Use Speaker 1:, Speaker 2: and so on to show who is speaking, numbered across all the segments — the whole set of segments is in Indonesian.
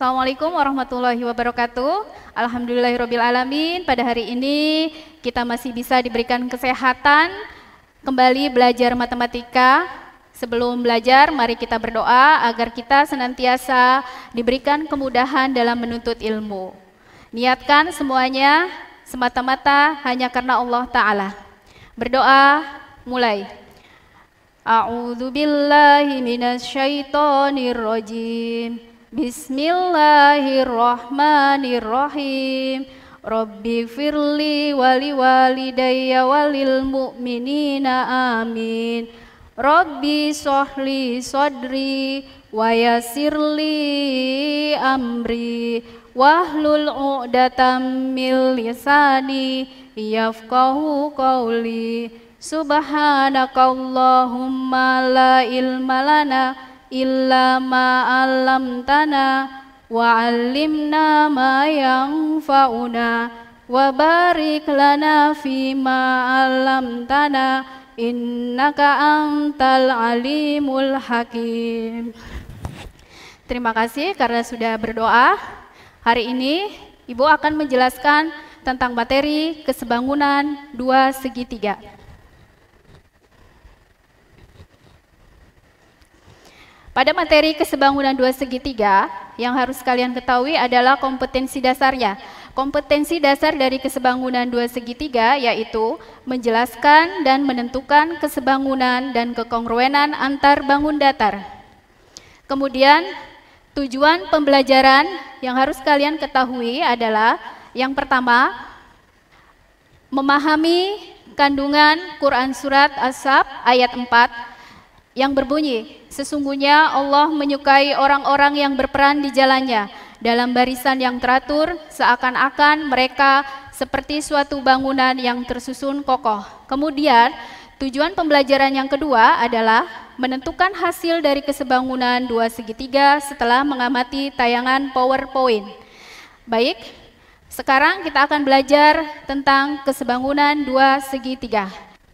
Speaker 1: Assalamualaikum warahmatullahi wabarakatuh. Alhamdulillahirobbilalamin. Pada hari ini kita masih bisa diberikan kesehatan kembali belajar matematika. Sebelum belajar, mari kita berdoa agar kita senantiasa diberikan kemudahan dalam menuntut ilmu. Niatkan semuanya semata-mata hanya karena Allah Ta'ala. Berdoa mulai. A'udzu billahi minasy syaithanir Bismillahirrahmanirrahim. Rabbi firli wali walidayya walil mu'minina amin. Rabbi sohli sodri wa yasirli amri wahlul u'datam mil lisani yafqahu qawli subhanakallahumma la ilma lana illa ma tanah, wa 'allimna ma fauna, wa barik lana tanah, inna innaka antal alimul hakim Terima kasih karena sudah berdoa. Hari ini Ibu akan menjelaskan tentang materi kesebangunan dua segitiga. Pada materi kesebangunan dua segitiga, yang harus kalian ketahui adalah kompetensi dasarnya. Kompetensi dasar dari kesebangunan dua segitiga yaitu menjelaskan dan menentukan kesebangunan dan kekongruenan antar bangun datar. Kemudian, tujuan pembelajaran yang harus kalian ketahui adalah yang pertama, memahami kandungan Quran Surat Asap ayat 4 yang berbunyi, Sesungguhnya Allah menyukai orang-orang yang berperan di jalannya, dalam barisan yang teratur, seakan-akan mereka seperti suatu bangunan yang tersusun kokoh. Kemudian, tujuan pembelajaran yang kedua adalah menentukan hasil dari kesebangunan dua segitiga setelah mengamati tayangan PowerPoint. Baik, sekarang kita akan belajar tentang kesebangunan dua segitiga.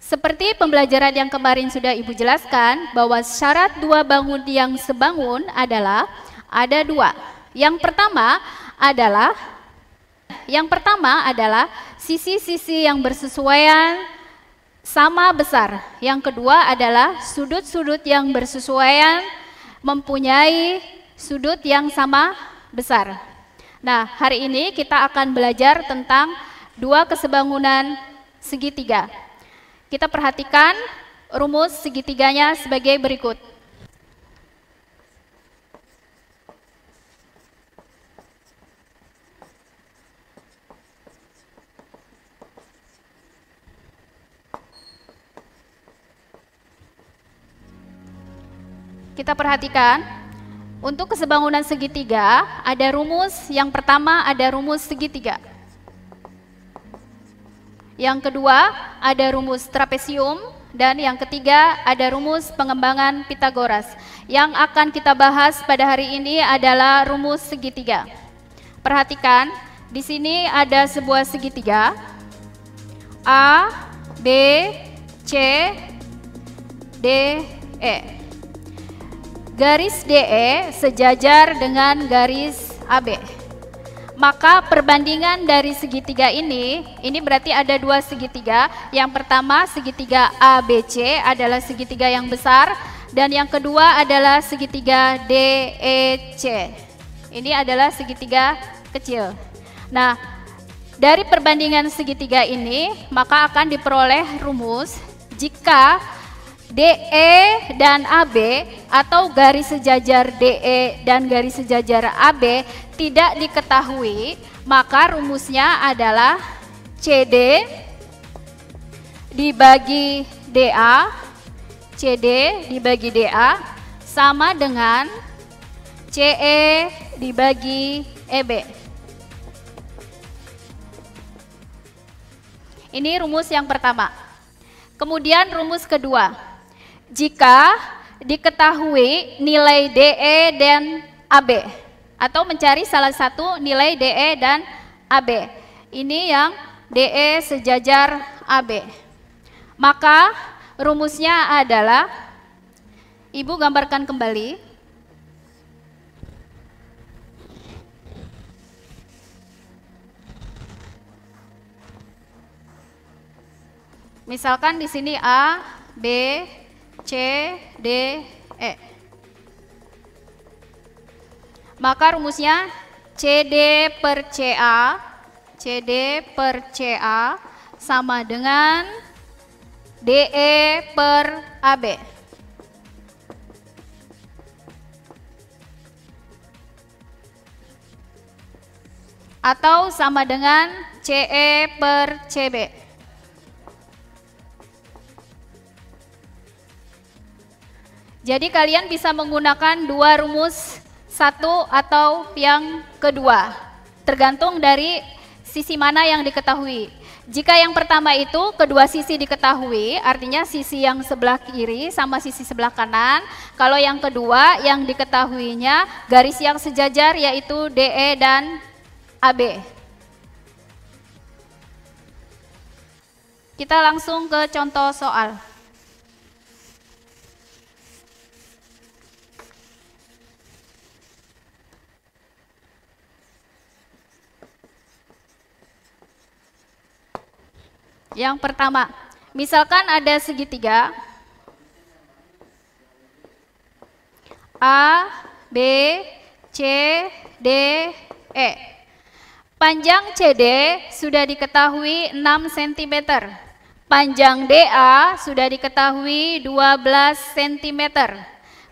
Speaker 1: Seperti pembelajaran yang kemarin sudah Ibu jelaskan, bahwa syarat dua bangun yang sebangun adalah ada dua. Yang pertama adalah yang pertama adalah sisi-sisi yang bersesuaian sama besar. Yang kedua adalah sudut-sudut yang bersesuaian mempunyai sudut yang sama besar. Nah, hari ini kita akan belajar tentang dua kesebangunan segitiga. Kita perhatikan rumus segitiganya sebagai berikut. Kita perhatikan, untuk kesebangunan segitiga, ada rumus yang pertama ada rumus segitiga. Yang kedua, ada rumus trapesium dan yang ketiga ada rumus pengembangan Pitagoras. Yang akan kita bahas pada hari ini adalah rumus segitiga. Perhatikan, di sini ada sebuah segitiga A, B, C, D, E. Garis DE sejajar dengan garis AB. Maka perbandingan dari segitiga ini, ini berarti ada dua segitiga. Yang pertama segitiga ABC adalah segitiga yang besar dan yang kedua adalah segitiga DEC. Ini adalah segitiga kecil. Nah, dari perbandingan segitiga ini maka akan diperoleh rumus jika DE dan AB atau garis sejajar DE dan garis sejajar AB tidak diketahui, maka rumusnya adalah CD dibagi DA, CD dibagi DA sama dengan CE dibagi EB. Ini rumus yang pertama. Kemudian rumus kedua jika diketahui nilai DE dan AB atau mencari salah satu nilai DE dan AB. Ini yang DE sejajar AB. Maka rumusnya adalah Ibu gambarkan kembali. Misalkan di sini A, B, C, D, E. Maka rumusnya CD per CA, CD per CA sama dengan DE per AB. Atau sama dengan CE per CB. Jadi kalian bisa menggunakan dua rumus satu atau yang kedua, tergantung dari sisi mana yang diketahui. Jika yang pertama itu kedua sisi diketahui, artinya sisi yang sebelah kiri sama sisi sebelah kanan. Kalau yang kedua yang diketahuinya garis yang sejajar yaitu DE dan AB. Kita langsung ke contoh soal. Yang pertama, misalkan ada segitiga A, B, C, D, E. Panjang CD sudah diketahui 6 cm. Panjang DA sudah diketahui 12 cm.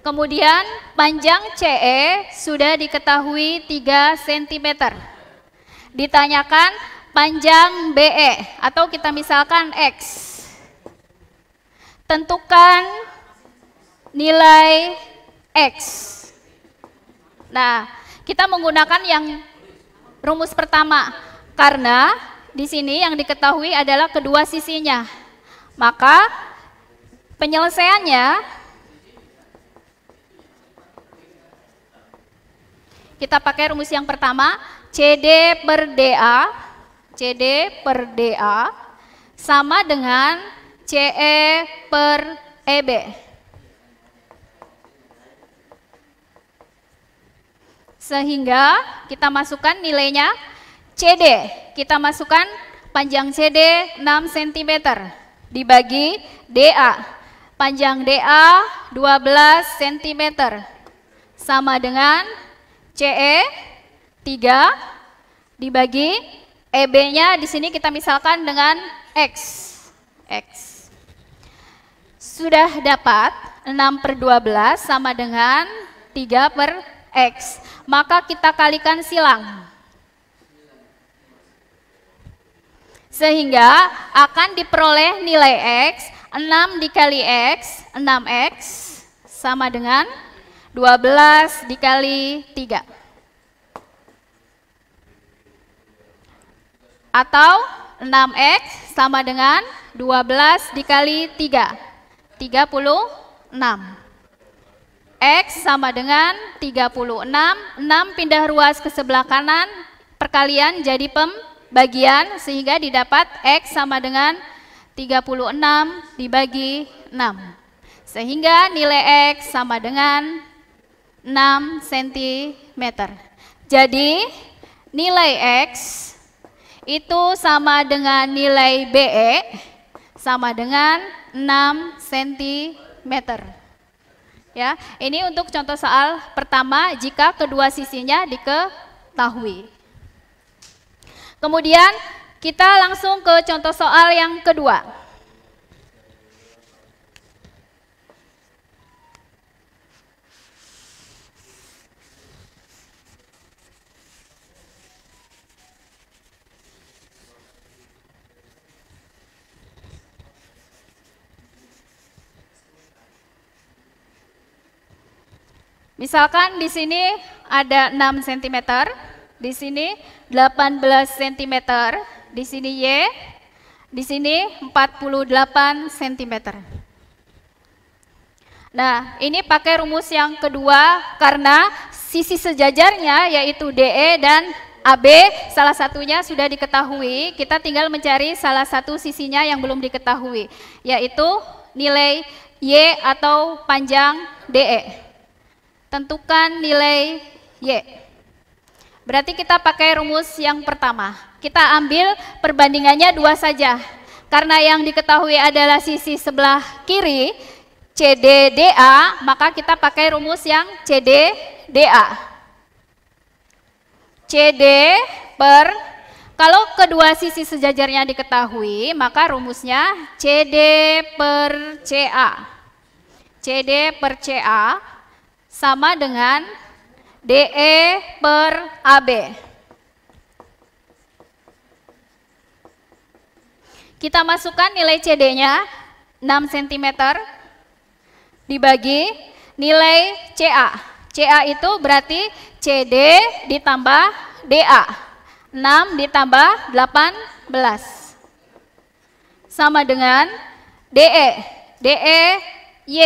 Speaker 1: Kemudian panjang CE sudah diketahui 3 cm. Ditanyakan panjang BE atau kita misalkan X. Tentukan nilai X. Nah, kita menggunakan yang rumus pertama karena di sini yang diketahui adalah kedua sisinya. Maka penyelesaiannya kita pakai rumus yang pertama CD per DA CD per DA sama dengan CE per EB. Sehingga kita masukkan nilainya CD. Kita masukkan panjang CD 6 cm dibagi DA. Panjang DA 12 cm sama dengan CE 3 dibagi EB-nya eh, di sini kita misalkan dengan X. X. Sudah dapat 6 per 12 sama dengan 3 per X. Maka kita kalikan silang. Sehingga akan diperoleh nilai X, 6 dikali X, 6X sama dengan 12 dikali 3. atau 6X sama dengan 12 dikali 3, 36. X sama dengan 36, 6 pindah ruas ke sebelah kanan, perkalian jadi pembagian sehingga didapat X sama dengan 36 dibagi 6. Sehingga nilai X sama dengan 6 cm. Jadi nilai X itu sama dengan nilai BE sama dengan 6 cm. Ya, ini untuk contoh soal pertama jika kedua sisinya diketahui. Kemudian kita langsung ke contoh soal yang kedua. Misalkan di sini ada 6 cm, di sini 18 cm, di sini Y, di sini 48 cm. Nah, ini pakai rumus yang kedua karena sisi sejajarnya yaitu DE dan AB salah satunya sudah diketahui, kita tinggal mencari salah satu sisinya yang belum diketahui, yaitu nilai Y atau panjang DE tentukan nilai Y. Berarti kita pakai rumus yang pertama. Kita ambil perbandingannya dua saja. Karena yang diketahui adalah sisi sebelah kiri, CDDA, maka kita pakai rumus yang CDDA. CD per, kalau kedua sisi sejajarnya diketahui, maka rumusnya CD per CA. CD per CA sama dengan DE per AB. Kita masukkan nilai CD-nya 6 cm dibagi nilai CA. CA itu berarti CD ditambah DA. 6 ditambah 18. Sama dengan DE. DE Y.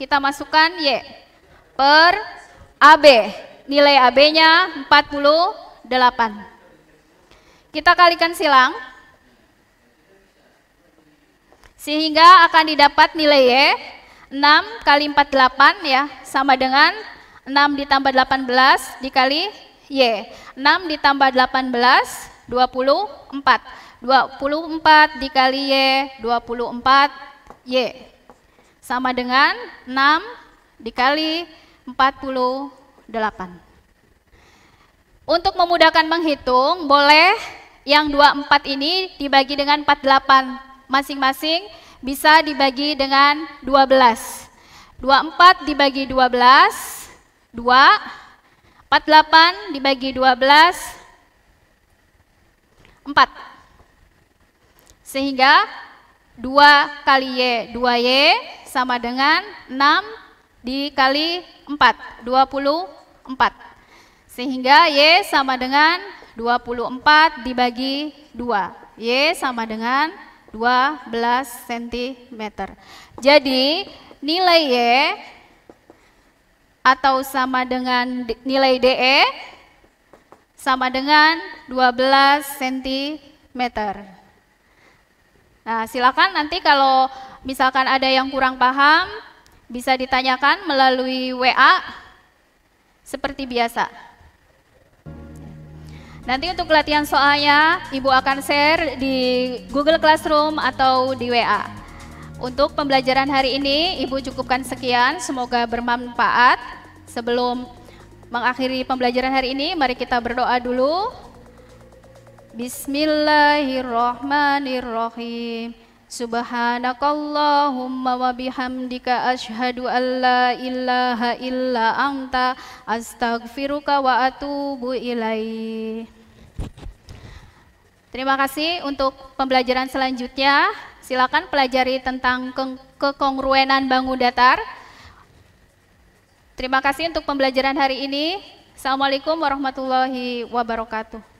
Speaker 1: Kita masukkan Y per AB. Nilai AB-nya 48. Kita kalikan silang. Sehingga akan didapat nilai Y 6 kali 48 ya, sama dengan 6 ditambah 18 dikali Y. 6 ditambah 18, 24. 24 dikali Y, 24 Y. Sama dengan 6 dikali 48. Untuk memudahkan menghitung, boleh yang 24 ini dibagi dengan 48 masing-masing bisa dibagi dengan 12. 24 dibagi 12, 2, 48 dibagi 12, 4. Sehingga 2 kali Y, 2Y sama dengan 6 dikali 4. 24. Sehingga Y sama dengan 24 dibagi 2. Y sama dengan 12 cm. Jadi nilai Y atau sama dengan nilai DE sama dengan 12 cm. Nah, silakan nanti kalau misalkan ada yang kurang paham, bisa ditanyakan melalui WA seperti biasa. Nanti untuk latihan soalnya, Ibu akan share di Google Classroom atau di WA. Untuk pembelajaran hari ini, Ibu cukupkan sekian. Semoga bermanfaat. Sebelum mengakhiri pembelajaran hari ini, mari kita berdoa dulu. Bismillahirrahmanirrahim. Subhanakallahumma wa bihamdika ashhadu an la ilaha illa anta astaghfiruka wa atubu ilaih. Terima kasih untuk pembelajaran selanjutnya. Silakan pelajari tentang ke kekongruenan bangun datar. Terima kasih untuk pembelajaran hari ini. Assalamualaikum warahmatullahi wabarakatuh.